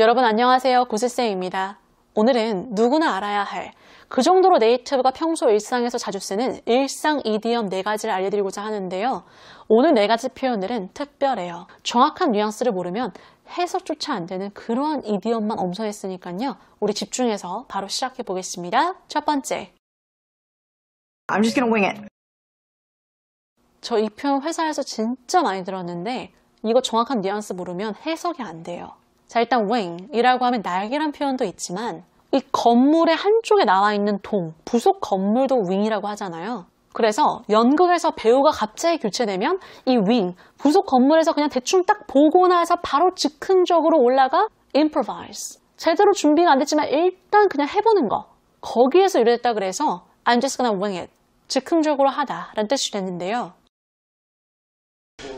여러분 안녕하세요. 구슬쌤입니다. 오늘은 누구나 알아야 할 그 정도로 네이티브가 평소 일상에서 자주 쓰는 일상 이디엄 네 가지를 알려드리고자 하는데요. 오늘 네 가지 표현들은 특별해요. 정확한 뉘앙스를 모르면 해석조차 안 되는 그러한 이디엄만 엄선했으니까요. 우리 집중해서 바로 시작해 보겠습니다. 첫 번째. I'm just gonna wing it. 저 이 표현 회사에서 진짜 많이 들었는데 이거 정확한 뉘앙스 모르면 해석이 안 돼요. 자 일단 wing이라고 하면 날개란 표현도 있지만 이 건물의 한쪽에 나와 있는 동, 부속 건물도 w i n g 이라고 하잖아요. 그래서 연극에서 배우가 갑자기 교체되면 이 wing, 부속 건물에서 그냥 대충 딱 보고 나서 바로 즉흥적으로 올라가 improvise. 제대로 준비가 안 됐지만 일단 그냥 해보는 거. 거기에서 이랬다 그래서 I'm just gonna wing it. 즉흥적으로 하다 라는 뜻이 됐는데요.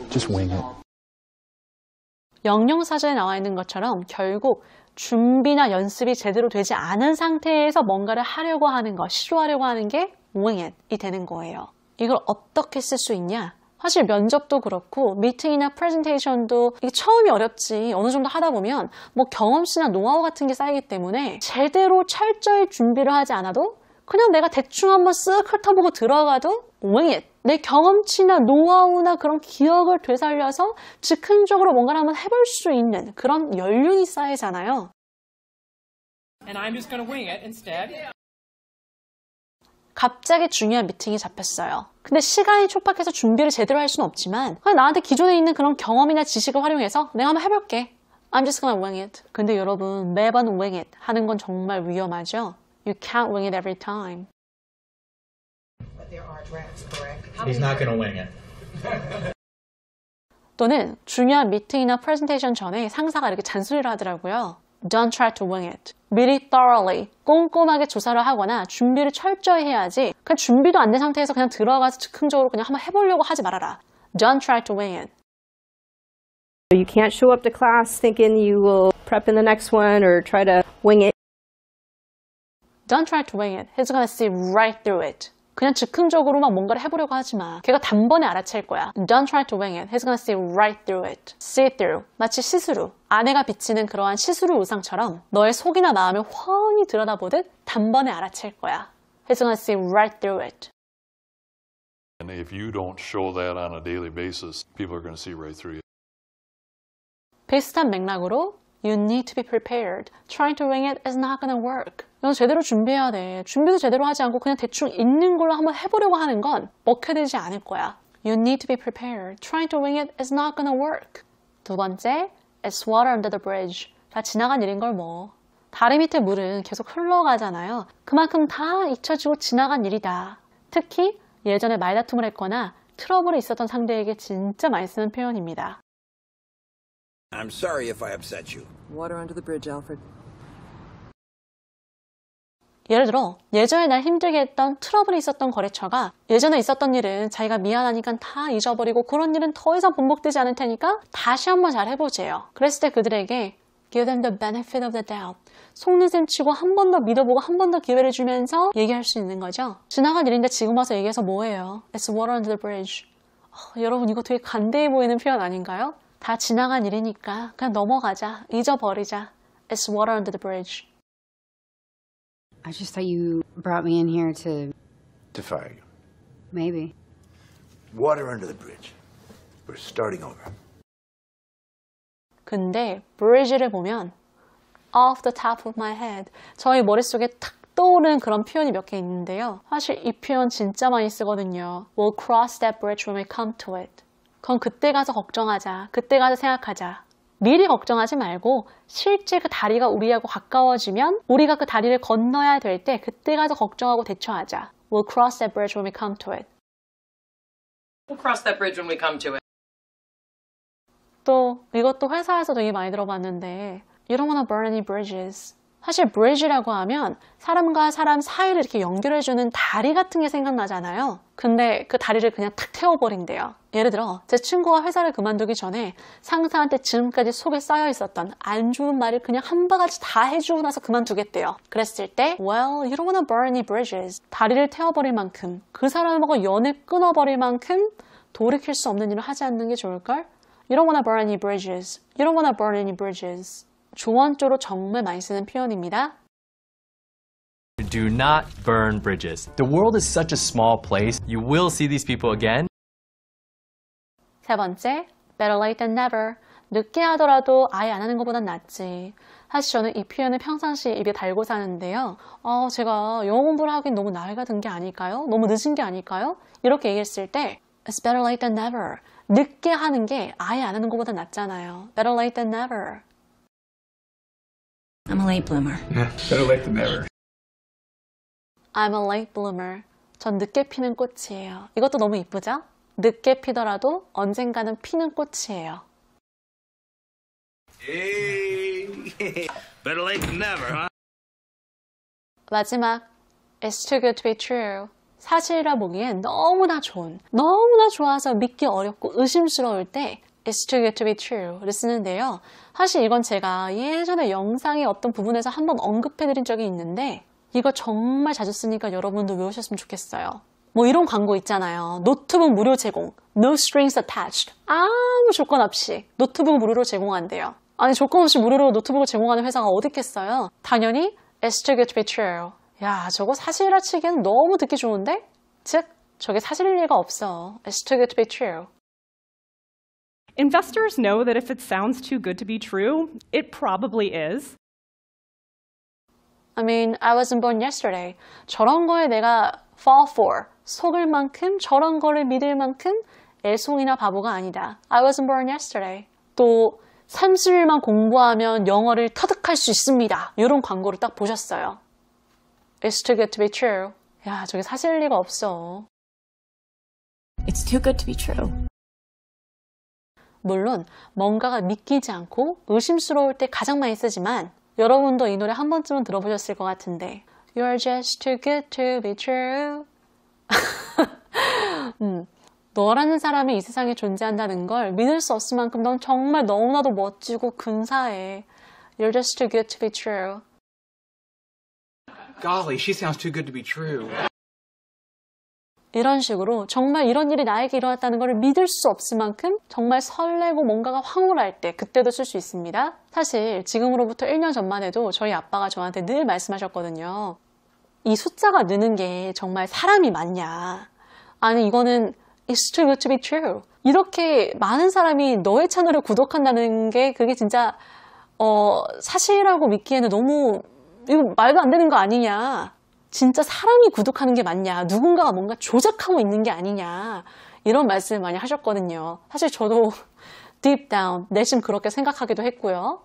Just wing it. 영영사전에 나와 있는 것처럼 결국 준비나 연습이 제대로 되지 않은 상태에서 뭔가를 하려고 하는 것, 시도하려고 하는 게 wingit이 되는 거예요. 이걸 어떻게 쓸 수 있냐? 사실 면접도 그렇고 미팅이나 프레젠테이션도 이게 처음이 어렵지 어느 정도 하다 보면 뭐 경험치나 노하우 같은 게 쌓이기 때문에 제대로 철저히 준비를 하지 않아도 그냥 내가 대충 한번 쓱 훑어보고 들어가도 wing it 내 경험치나 노하우나 그런 기억을 되살려서 즉흥적으로 뭔가를 한번 해볼 수 있는 그런 연륜이 쌓이잖아요. 갑자기 중요한 미팅이 잡혔어요. 근데 시간이 촉박해서 준비를 제대로 할 수는 없지만 그냥 나한테 기존에 있는 그런 경험이나 지식을 활용해서 내가 한번 해볼게. I'm just gonna wing it. 근데 여러분 매번 wing it 하는 건 정말 위험하죠? You can't wing it every time. there are drafts, correct? He's not going to wing it. 또는 중요한 미팅이나 프레젠테이션 전에 상사가 이렇게 잔소리를 하더라고요. Don't try to wing it. 미리 thoroughly, 꼼꼼하게 조사를 하거나 준비를 철저히 해야지 그냥 준비도 안 된 상태에서 그냥 들어가서 즉흥적으로 그냥 한번 해보려고 하지 말아라. Don't try to wing it. You can't show up to class thinking you will prep in the next one or try to wing it. Don't try to wing it. He's gonna see right through it. 그냥 즉흥적으로만 뭔가를 해보려고 하지 마. 걔가 단번에 알아챌 거야. Don't try to wing it. He's gonna see right through it. See through. 마치 시스루. 아내가 비치는 그러한 시스루 우상처럼 너의 속이나 마음을 훤히 들여다보듯 단번에 알아챌 거야. He's gonna see right through it. And if you don't show that on a daily basis, people are gonna see right through y o 비슷한 맥락으로 You need to be prepared. Trying to wing it is not gonna work. 넌 제대로 준비해야 돼. 준비도 제대로 하지 않고 그냥 대충 있는 걸로 한번 해보려고 하는 건먹혀되지 않을 거야. You need to be prepared. Trying to wing it is not gonna work. 두 번째, it's water under the bridge. 다 지나간 일인 걸 뭐. 다리 밑에 물은 계속 흘러가잖아요. 그만큼 다 잊혀지고 지나간 일이다. 특히 예전에 말다툼을 했거나 트러블이 있었던 상대에게 진짜 많이 쓰는 표현입니다. I'm sorry if I upset you. Water under the bridge, Alfred. 예를 들어 예전에 날 힘들게 했던 트러블이 있었던 거래처가 예전에 있었던 일은 자기가 미안하니까 다 잊어버리고 그런 일은 더 이상 반복되지 않을 테니까 다시 한번 잘 해보세요. 그랬을 때 그들에게 give them the benefit of the doubt. 속는 셈 치고 한 번 더 믿어보고 한 번 더 기회를 주면서 얘기할 수 있는 거죠. 지나간 일인데 지금 와서 얘기해서 뭐예요? It's water under the bridge. 어, 여러분 이거 되게 간대해 보이는 표현 아닌가요? 다 지나간 일이니까 그냥 넘어가자, 잊어버리자. It's water under the bridge. I just thought you brought me in here to. To fire you. Maybe. Water under the bridge. We're starting over. 근데 bridge를 보면 off the top of my head 저희 머릿속에 탁 떠오른 그런 표현이 몇 개 있는데요. 사실 이 표현 진짜 많이 쓰거든요. We'll cross that bridge when we come to it. 그럼 그때 가서 걱정하자. 그때 가서 생각하자. 미리 걱정하지 말고 실제 그 다리가 우리하고 가까워지면 우리가 그 다리를 건너야 될 때 그때 가서 걱정하고 대처하자. We'll cross that bridge when we come to it. We'll cross that bridge when we come to it. 또 이것도 회사에서 되게 많이 들어봤는데 You don't want to burn any bridges. 사실 브릿이라고 하면 사람과 사람 사이를 이렇게 연결해주는 다리 같은 게 생각나잖아요. 근데 그 다리를 그냥 탁 태워버린대요. 예를 들어 제 친구가 회사를 그만두기 전에 상사한테 지금까지 속에 쌓여 있었던 안 좋은 말을 그냥 한 바가지 다 해주고 나서 그만두겠대요. 그랬을 때 Well, you don't wanna burn any bridges. 다리를 태워버릴 만큼 그 사람하고 연애 끊어버릴 만큼 돌이킬 수 없는 일을 하지 않는 게 좋을걸? You don't wanna burn any bridges. You don't wanna burn any bridges. 조언조로 정말 많이 쓰는 표현입니다. Do not burn bridges. The world is such a small place. You will see these people again. 세 번째, better late than never. 늦게 하더라도 아예 안 하는 것보단 낫지. 사실 저는 이 표현을 평상시 입에 달고 사는데요. 어, 제가 영어 공부를 하긴 너무 나이가 든게 아닐까요? 너무 늦은 게 아닐까요? 이렇게 얘기했을 때 It's better late than never. 늦게 하는 게 아예 안 하는 것보다 낫잖아요. Better late than never. I'm a late bloomer. Better late than never. I'm a late bloomer. 전 늦게 피는 꽃이에요. 이것도 너무 이쁘죠? 늦게 피더라도 언젠가는 피는 꽃이에요. Better late than never, huh? 마지막 It's too good to be true. 사실이라 보기엔 너무나 좋은, 너무나 좋아서 믿기 어렵고 의심스러울 때 It's too good to be true를 쓰는데요. 사실 이건 제가 예전에 영상의 어떤 부분에서 한번 언급해드린 적이 있는데 이거 정말 자주 쓰니까 여러분도 외우셨으면 좋겠어요. 뭐 이런 광고 있잖아요. 노트북 무료 제공, no strings attached. 아무 조건 없이 노트북 무료로 제공한대요. 아니 조건 없이 무료로 노트북을 제공하는 회사가 어디 있겠어요? 당연히 It's too good to be true. 야 저거 사실이라 치기엔 너무 듣기 좋은데? 즉 저게 사실일 리가 없어. It's too good to be true. Investors know that if it sounds too good to be true, it probably is. I mean, I wasn't born yesterday. 저런 거에 내가 fall for, 속을 만큼, 저런 거를 믿을 만큼 애송이나 바보가 아니다. I wasn't born yesterday. 또 30일만 공부하면 영어를 터득할 수 있습니다. 이런 광고를 딱 보셨어요. It's too good to be true. 야, 저게 사실 리가 없어. It's too good to be true. 물론 뭔가가 믿기지 않고 의심스러울 때 가장 많이 쓰지만 여러분도 이 노래 한 번쯤은 들어보셨을 것 같은데 You're just too good to be true 음, 너라는 사람이 이 세상에 존재한다는 걸 믿을 수 없을 만큼 넌 정말 너무나도 멋지고 근사해 You're just too good to be true Golly, she sounds too good to be true 이런 식으로 정말 이런 일이 나에게 일어났다는 것을 믿을 수 없을 만큼 정말 설레고 뭔가가 황홀할 때 그때도 쓸 수 있습니다. 사실 지금으로부터 1년 전만 해도 저희 아빠가 저한테 늘 말씀하셨거든요. 이 숫자가 느는 게 정말 사람이 맞냐. 아니 이거는 it's too good to be true. 이렇게 많은 사람이 너의 채널을 구독한다는 게 그게 진짜 어, 사실이라고 믿기에는 너무 이거 말도 안 되는 거 아니냐. 진짜 사람이 구독하는 게 맞냐 누군가가 뭔가 조작하고 있는 게 아니냐 이런 말씀을 많이 하셨거든요 사실 저도 deep down 내심 그렇게 생각하기도 했고요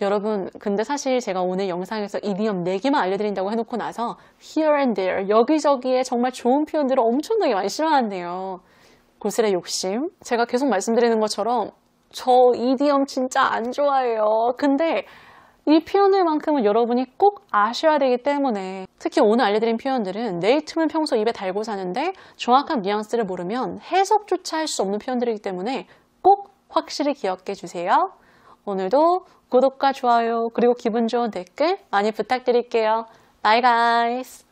여러분 근데 사실 제가 오늘 영상에서 이디엄 4개만 알려드린다고 해놓고 나서 here and there 여기저기에 정말 좋은 표현들을 엄청나게 많이 실어놨네요 고스레 욕심 제가 계속 말씀드리는 것처럼 저 이디엄 진짜 안 좋아해요. 근데 이 표현들만큼은 여러분이 꼭 아셔야 되기 때문에 특히 오늘 알려드린 표현들은 네이트을 평소 입에 달고 사는데 정확한 뉘앙스를 모르면 해석조차 할 수 없는 표현들이기 때문에 꼭 확실히 기억해 주세요. 오늘도 구독과 좋아요 그리고 기분 좋은 댓글 많이 부탁드릴게요. Bye g u